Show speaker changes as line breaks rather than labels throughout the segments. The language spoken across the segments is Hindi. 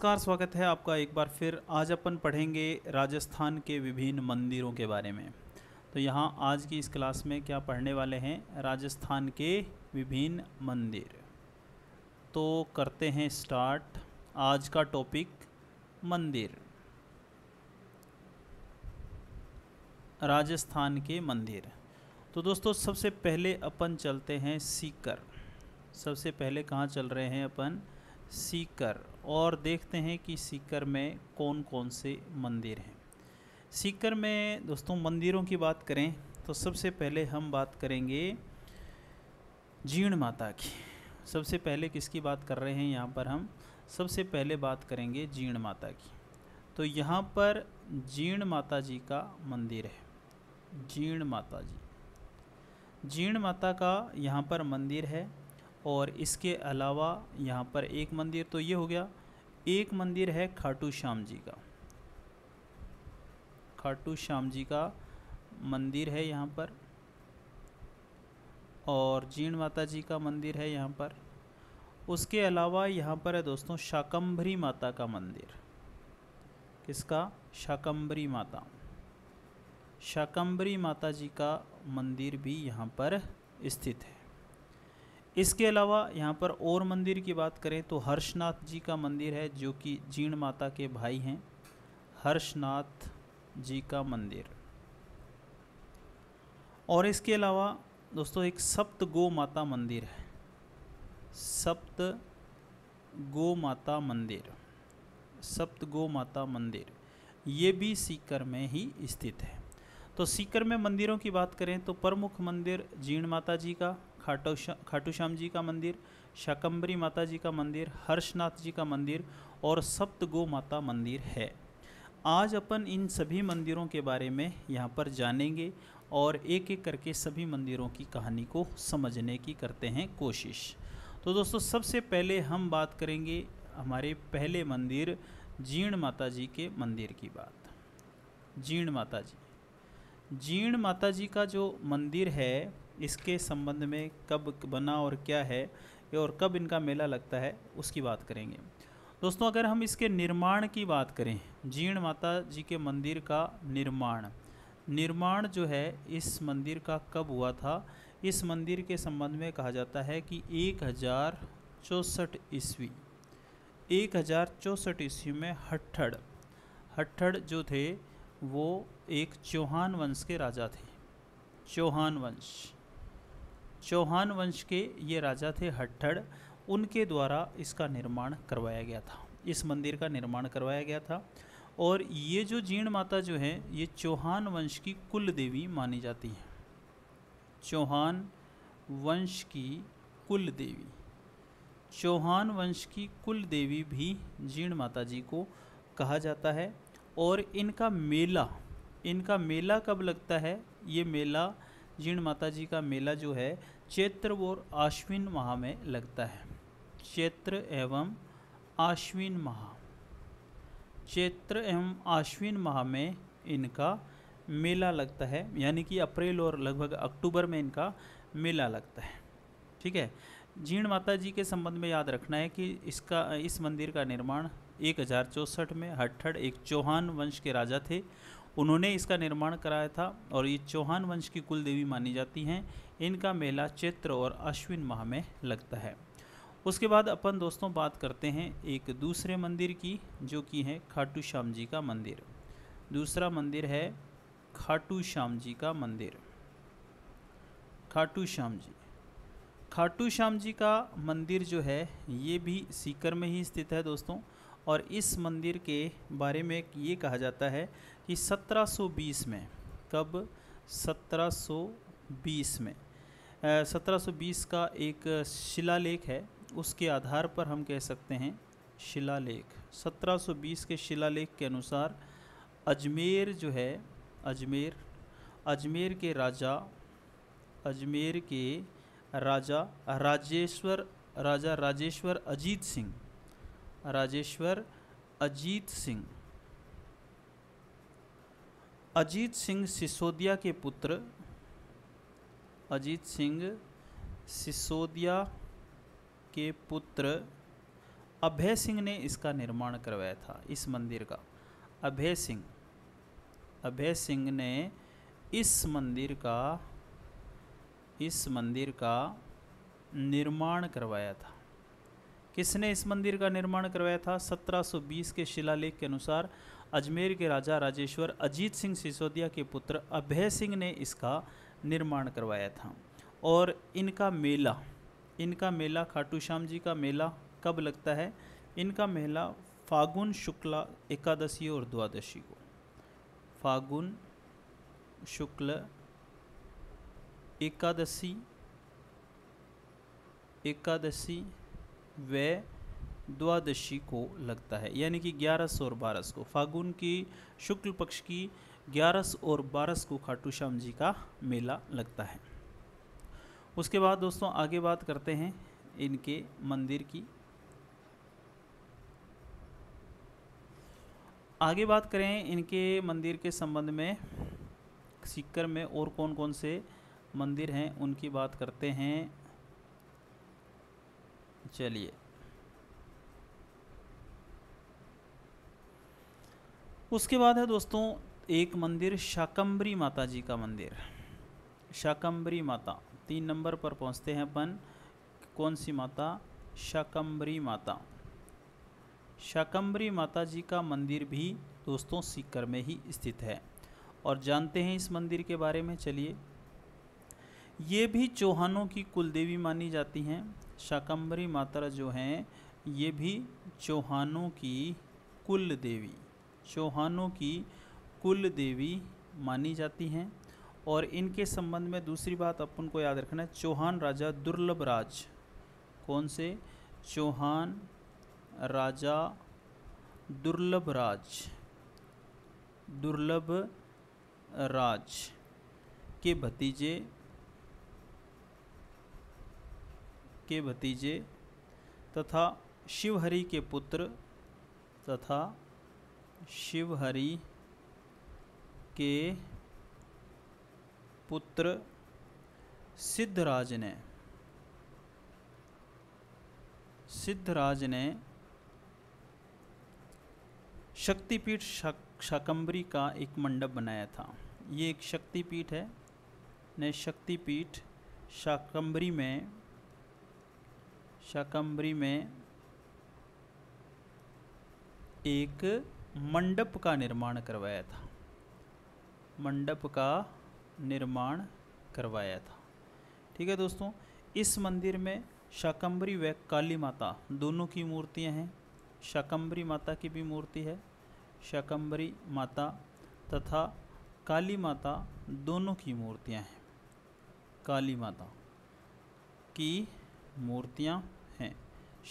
नमस्कार स्वागत है आपका एक बार फिर आज अपन पढ़ेंगे राजस्थान के विभिन्न मंदिरों के बारे में तो यहाँ आज की इस क्लास में क्या पढ़ने वाले हैं राजस्थान के विभिन्न मंदिर तो करते हैं स्टार्ट आज का टॉपिक मंदिर राजस्थान के मंदिर तो दोस्तों सबसे पहले अपन चलते हैं सीकर सबसे पहले कहाँ चल रहे हैं अपन सीकर और देखते हैं कि सीकर में कौन कौन से मंदिर हैं सीकर में दोस्तों मंदिरों की बात करें तो सबसे पहले हम बात करेंगे जीर्ण माता की सबसे पहले किसकी बात कर रहे हैं यहाँ पर हम सबसे पहले बात करेंगे जीर्ण माता की तो यहाँ पर जीर्ण माता जी का मंदिर है जीर्ण माता जी जीर्ण माता का यहाँ पर मंदिर है और इसके अलावा यहाँ पर एक मंदिर तो ये हो गया एक मंदिर है खाटू श्याम जी का खाटू श्याम जी का मंदिर है यहाँ पर और जीण माता जी का मंदिर है यहाँ पर उसके अलावा यहाँ पर है दोस्तों शाकंभरी माता का मंदिर किसका शाकंभरी माता शाकंभरी माता जी का मंदिर भी यहाँ पर स्थित है इसके अलावा यहाँ पर और मंदिर की बात करें तो हर्षनाथ जी का मंदिर है जो कि जीण माता के भाई हैं हर्षनाथ जी का मंदिर और इसके अलावा दोस्तों एक सप्त गो माता मंदिर है सप्त गो माता मंदिर सप्त गो माता मंदिर ये भी सीकर में ही स्थित है तो सीकर में मंदिरों की बात करें तो प्रमुख मंदिर जीण माता जी का खाटू शा, खाटू श्याम जी का मंदिर शाकंबरी माता जी का मंदिर हर्षनाथ जी का मंदिर और सप्त गो माता मंदिर है आज अपन इन सभी मंदिरों के बारे में यहाँ पर जानेंगे और एक एक करके सभी मंदिरों की कहानी को समझने की करते हैं कोशिश तो दोस्तों सबसे पहले हम बात करेंगे हमारे पहले मंदिर जीण माता जी के मंदिर की बात जीण माता जी जीण माता जी का जो मंदिर है इसके संबंध में कब बना और क्या है और कब इनका मेला लगता है उसकी बात करेंगे दोस्तों अगर हम इसके निर्माण की बात करें जीर्ण माता जी के मंदिर का निर्माण निर्माण जो है इस मंदिर का कब हुआ था इस मंदिर के संबंध में कहा जाता है कि एक हज़ार चौंसठ ईस्वी एक हज़ार चौंसठ ईस्वी में हट्ठड़ हट्ठड़ जो थे वो एक चौहान वंश के राजा थे चौहान वंश चौहान वंश के ये राजा थे हट्ठड़ उनके द्वारा इसका निर्माण करवाया गया था इस मंदिर का निर्माण करवाया गया था और ये जो जीण माता जो है ये चौहान वंश की कुल देवी मानी जाती है चौहान वंश की कुल देवी चौहान वंश की कुल देवी भी जीण माता जी को कहा जाता है और इनका मेला इनका मेला कब लगता है ये मेला जीण माता जी का मेला जो है चैत्र और आश्विन माह में लगता है चैत्र एवं आश्विन माह चैत्र एवं आश्विन माह में इनका मेला लगता है यानी कि अप्रैल और लगभग अक्टूबर में इनका मेला लगता है ठीक है जीण माता जी के संबंध में याद रखना है कि इसका इस मंदिर का निर्माण एक में हट्ठड़ एक चौहान वंश के राजा थे उन्होंने इसका निर्माण कराया था और ये चौहान वंश की कुल देवी मानी जाती हैं इनका मेला चैत्र और अश्विन माह में लगता है उसके बाद अपन दोस्तों बात करते हैं एक दूसरे मंदिर की जो कि है खाटू श्याम जी का मंदिर दूसरा मंदिर है खाटू श्याम जी का मंदिर खाटू श्याम जी खाटू श्याम जी का मंदिर जो है ये भी सीकर में ही स्थित है दोस्तों और इस मंदिर के बारे में ये कहा जाता है कि 1720 में कब 1720 में आ, 1720 का एक शिलालेख है उसके आधार पर हम कह सकते हैं शिलालेख 1720 के शिलालेख के अनुसार अजमेर जो है अजमेर अजमेर के राजा अजमेर के राजा राजेश्वर राजा राजेश्वर अजीत सिंह राजेश्वर अजीत सिंह अजीत सिंह सिसोदिया के पुत्र अजीत सिंह सिसोदिया के पुत्र अभय सिंह ने इसका निर्माण करवाया था इस मंदिर का अभय सिंह अभय सिंह ने इस मंदिर का इस मंदिर का निर्माण करवाया था किसने इस मंदिर का निर्माण करवाया था 1720 के शिलालेख के अनुसार अजमेर के राजा राजेश्वर अजीत सिंह सिसोदिया के पुत्र अभय सिंह ने इसका निर्माण करवाया था और इनका मेला इनका मेला खाटू श्याम जी का मेला कब लगता है इनका मेला फागुन शुक्ला एकादशी और द्वादशी को फागुन शुक्ल एकादशी एकादशी व द्वादशी को लगता है यानी कि ग्यारह और बारस को फागुन की शुक्ल पक्ष की ग्यारह और बारस को खाटू श्याम जी का मेला लगता है उसके बाद दोस्तों आगे बात करते हैं इनके मंदिर की आगे बात करें इनके मंदिर के संबंध में सीकर में और कौन कौन से मंदिर हैं उनकी बात करते हैं चलिए उसके बाद है दोस्तों एक मंदिर शाकंबरी माता जी का मंदिर शाकंबरी माता तीन नंबर पर पहुंचते हैं अपन कौन सी माता शाकंबरी माता शाकंबरी माता जी का मंदिर भी दोस्तों सीकर में ही स्थित है और जानते हैं इस मंदिर के बारे में चलिए ये भी चौहानों की कुलदेवी मानी जाती हैं शाकंबरी माता जो हैं ये भी चौहानों की कुल देवी चौहानों की कुल देवी मानी जाती हैं और इनके संबंध में दूसरी बात अपन को याद रखना है चौहान राजा दुर्लभ राज कौन से चौहान राजा दुर्लभ राज दुर्लभ राज के भतीजे के भतीजे तथा शिवहरि के पुत्र तथा शिवहरि के पुत्र सिद्धराज ने सिद्धराज ने शक्तिपीठ शाकंबरी का एक मंडप बनाया था ये एक शक्तिपीठ है ने शक्तिपीठ शाकंबरी में शाकंबरी में एक मंडप का निर्माण करवाया था मंडप का निर्माण करवाया था ठीक है दोस्तों इस मंदिर में शाकंबरी व काली माता दोनों की मूर्तियां हैं शाकंबरी माता की भी मूर्ति है शाकंबरी माता तथा काली माता दोनों की मूर्तियां हैं काली माता की मूर्तियां हैं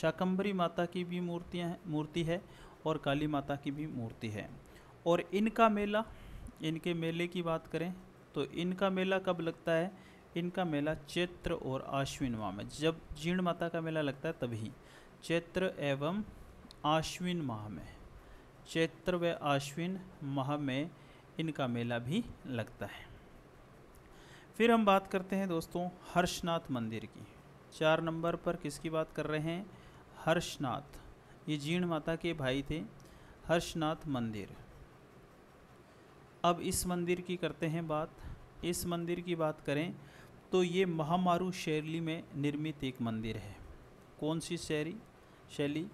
शाकंभरी माता की भी मूर्तियाँ मूर्ति है और काली माता की भी मूर्ति है और इनका मेला इनके मेले की बात करें तो इनका मेला कब लगता है इनका मेला चैत्र और आश्विन माह में जब जीर्ण माता का मेला लगता है तभी चैत्र एवं आश्विन माह में चैत्र व आश्विन माह में इनका मेला भी लगता है फिर हम बात करते हैं दोस्तों हर्षनाथ मंदिर की चार नंबर पर किसकी बात कर रहे हैं हर्षनाथ ये जीर्ण माता के भाई थे हर्षनाथ मंदिर अब इस मंदिर की करते हैं बात इस मंदिर की बात करें तो ये महामारू शैली में निर्मित एक मंदिर है कौन सी शैली शैली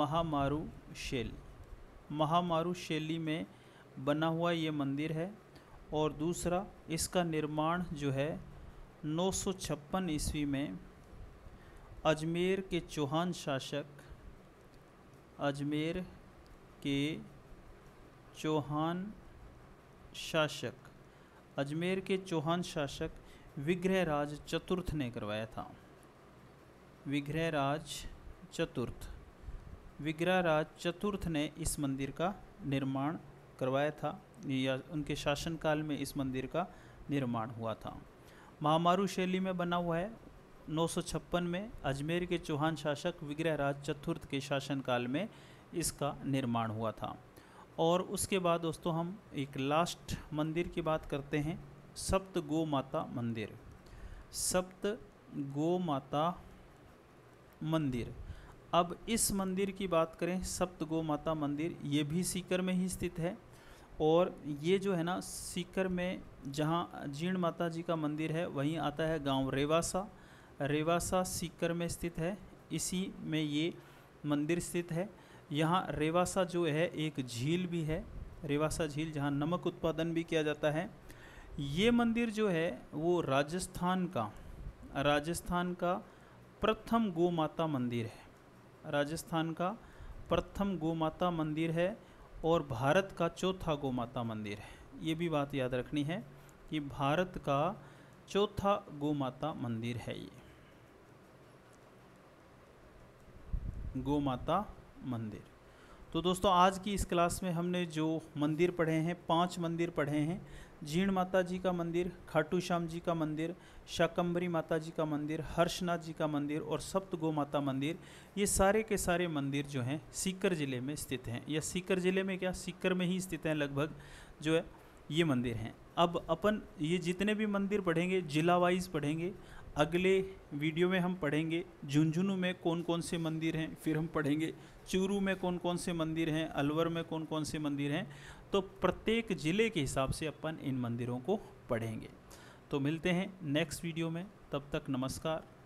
महामारू शैली महामारू शैली में बना हुआ ये मंदिर है और दूसरा इसका निर्माण जो है नौ ईस्वी में अजमेर के चौहान शासक अजमेर के चौहान शासक अजमेर के चौहान शासक विग्रहराज चतुर्थ ने करवाया था विग्रहराज चतुर्थ विग्रहराज चतुर्थ ने इस मंदिर का निर्माण करवाया था या उनके शासनकाल में इस मंदिर का निर्माण हुआ था महामारू शैली में बना हुआ है 956 में अजमेर के चौहान शासक विग्रहराज चतुर्थ के शासनकाल में इसका निर्माण हुआ था और उसके बाद दोस्तों हम एक लास्ट मंदिर की बात करते हैं सप्त गो माता मंदिर सप्त गो माता मंदिर अब इस मंदिर की बात करें सप्त गो माता मंदिर ये भी सीकर में ही स्थित है और ये जो है ना सीकर में जहाँ जीर्ण माता जी का मंदिर है वहीं आता है गांव रेवासा रेवासा सीकर में स्थित है इसी में ये मंदिर स्थित है यहाँ रेवासा जो है एक झील भी है रेवासा झील जहाँ नमक उत्पादन भी किया जाता है ये मंदिर जो है वो राजस्थान का राजस्थान का प्रथम गौ माता मंदिर है राजस्थान का प्रथम गौ माता मंदिर है और भारत का चौथा गो माता मंदिर है ये भी बात याद रखनी है कि भारत का चौथा गौ माता मंदिर है ये गो माता मंदिर तो दोस्तों आज की इस क्लास में हमने जो मंदिर पढ़े हैं पांच मंदिर पढ़े हैं जीण माता जी का मंदिर खाटू श्याम जी का मंदिर शाकंबरी माता जी का मंदिर हर्षनाथ जी का मंदिर और सप्त गो माता मंदिर ये सारे के सारे मंदिर जो हैं सीकर ज़िले में स्थित हैं या सीकर ज़िले में क्या सीकर में ही स्थित हैं लगभग जो है ये मंदिर हैं अब अपन ये जितने भी मंदिर पढ़ेंगे जिला वाइज पढ़ेंगे अगले वीडियो में हम पढ़ेंगे झुंझुनू में कौन कौन से मंदिर हैं फिर हम पढ़ेंगे चूरू में कौन कौन से मंदिर हैं अलवर में कौन कौन से मंदिर हैं तो प्रत्येक ज़िले के हिसाब से अपन इन मंदिरों को पढ़ेंगे तो मिलते हैं नेक्स्ट वीडियो में तब तक नमस्कार